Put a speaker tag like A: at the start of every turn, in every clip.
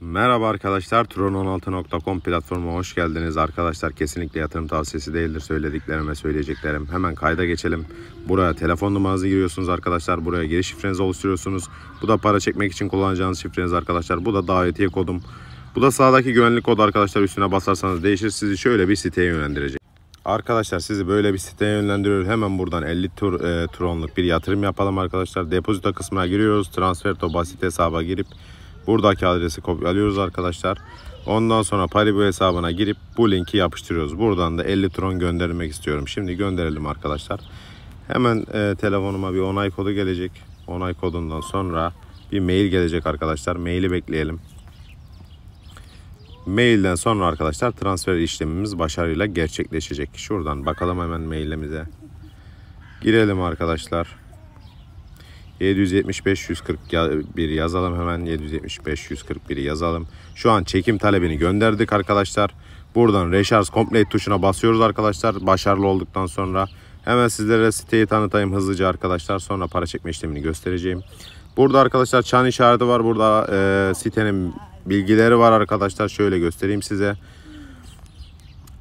A: Merhaba arkadaşlar Tron16.com platformuna hoş geldiniz. Arkadaşlar kesinlikle yatırım tavsiyesi değildir söylediklerime söyleyeceklerim. Hemen kayda geçelim. Buraya telefon numaranızı giriyorsunuz arkadaşlar. Buraya giriş şifrenizi oluşturuyorsunuz. Bu da para çekmek için kullanacağınız şifreniz arkadaşlar. Bu da davetiye kodum. Bu da sağdaki güvenlik kodu arkadaşlar üstüne basarsanız değişir. Sizi şöyle bir siteye yönlendirecek. Arkadaşlar sizi böyle bir siteye yönlendiriyor. Hemen buradan 50 tur, e, tronluk bir yatırım yapalım arkadaşlar. Depozito kısmına giriyoruz. Transferto basit hesaba girip Buradaki adresi kopyalıyoruz arkadaşlar. Ondan sonra Paribu hesabına girip bu linki yapıştırıyoruz. Buradan da 50 tron göndermek istiyorum. Şimdi gönderelim arkadaşlar. Hemen e, telefonuma bir onay kodu gelecek. Onay kodundan sonra bir mail gelecek arkadaşlar. Maili bekleyelim. Mailden sonra arkadaşlar transfer işlemimiz başarıyla gerçekleşecek. Şuradan bakalım hemen mailimize. Girelim arkadaşlar. 775 141 yazalım hemen 775 141 yazalım. Şu an çekim talebini gönderdik arkadaşlar. Buradan Recharge Complete tuşuna basıyoruz arkadaşlar. Başarılı olduktan sonra hemen sizlere siteyi tanıtayım hızlıca arkadaşlar. Sonra para çekme işlemini göstereceğim. Burada arkadaşlar çan işareti var. Burada e, sitenin bilgileri var arkadaşlar. Şöyle göstereyim size.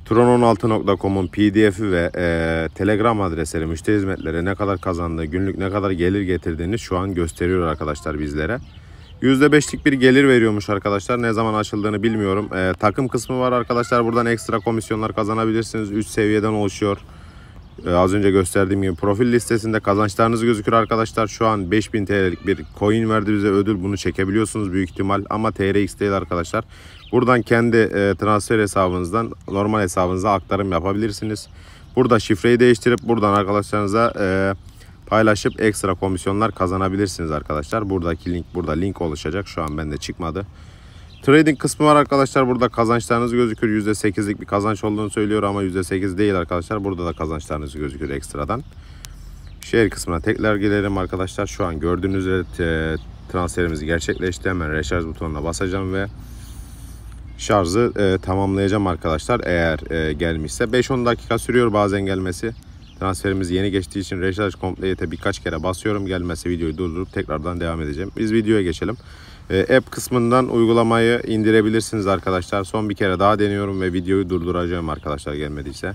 A: Tron16.com'un pdf'i ve e, telegram adresleri müşteri hizmetleri ne kadar kazandığı, günlük ne kadar gelir getirdiğini şu an gösteriyor arkadaşlar bizlere. %5'lik bir gelir veriyormuş arkadaşlar. Ne zaman açıldığını bilmiyorum. E, takım kısmı var arkadaşlar. Buradan ekstra komisyonlar kazanabilirsiniz. 3 seviyeden oluşuyor. Ee, az önce gösterdiğim gibi profil listesinde kazançlarınız gözükür arkadaşlar. Şu an 5000 TL'lik bir coin verdi bize ödül. Bunu çekebiliyorsunuz büyük ihtimal ama TRX değil arkadaşlar. Buradan kendi e, transfer hesabınızdan normal hesabınıza aktarım yapabilirsiniz. Burada şifreyi değiştirip buradan arkadaşlarınıza e, paylaşıp ekstra komisyonlar kazanabilirsiniz arkadaşlar. Buradaki link burada link oluşacak. Şu an bende çıkmadı. Trading kısmı var arkadaşlar. Burada kazançlarınız gözükür. %8'lik bir kazanç olduğunu söylüyor ama %8 değil arkadaşlar. Burada da kazançlarınız gözükür ekstradan. Şehir kısmına tekrar gelelim arkadaşlar. Şu an gördüğünüz üzere transferimiz gerçekleşti. Hemen reşarj butonuna basacağım ve şarjı e, tamamlayacağım arkadaşlar. Eğer e, gelmişse 5-10 dakika sürüyor bazen gelmesi. Transferimiz yeni geçtiği için recharge komple birkaç kere basıyorum. Gelmezse videoyu durdurup tekrardan devam edeceğim. Biz videoya geçelim. Ee, app kısmından uygulamayı indirebilirsiniz arkadaşlar. Son bir kere daha deniyorum ve videoyu durduracağım arkadaşlar gelmediyse.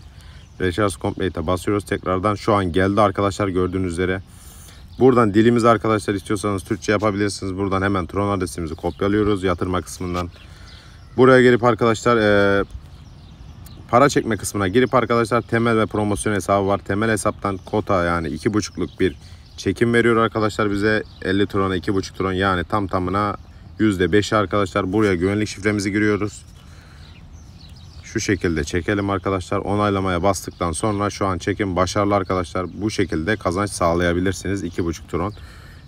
A: Recharge Complete'e basıyoruz tekrardan. Şu an geldi arkadaşlar gördüğünüz üzere. Buradan dilimiz arkadaşlar istiyorsanız Türkçe yapabilirsiniz. Buradan hemen Tron adresimizi kopyalıyoruz yatırma kısmından. Buraya gelip arkadaşlar e, para çekme kısmına girip arkadaşlar temel ve promosyon hesabı var. Temel hesaptan kota yani 2,5'luk bir çekim veriyor arkadaşlar bize. 50 tron 2,5 tron yani tam tamına %5 arkadaşlar. Buraya güvenlik şifremizi giriyoruz. Şu şekilde çekelim arkadaşlar. Onaylamaya bastıktan sonra şu an çekim başarılı arkadaşlar. Bu şekilde kazanç sağlayabilirsiniz 2,5 tron.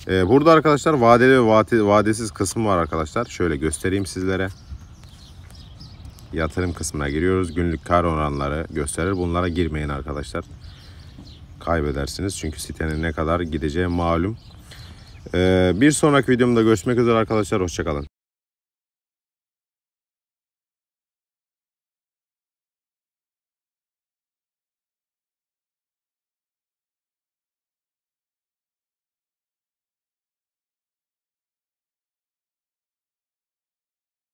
A: Ee, burada arkadaşlar vadeli ve vadesiz kısmı var arkadaşlar. Şöyle göstereyim sizlere yatırım kısmına giriyoruz. Günlük kar oranları gösterir. Bunlara girmeyin arkadaşlar. Kaybedersiniz. Çünkü sitenin ne kadar gideceği malum. Ee, bir sonraki videomda görüşmek üzere arkadaşlar. Hoşçakalın.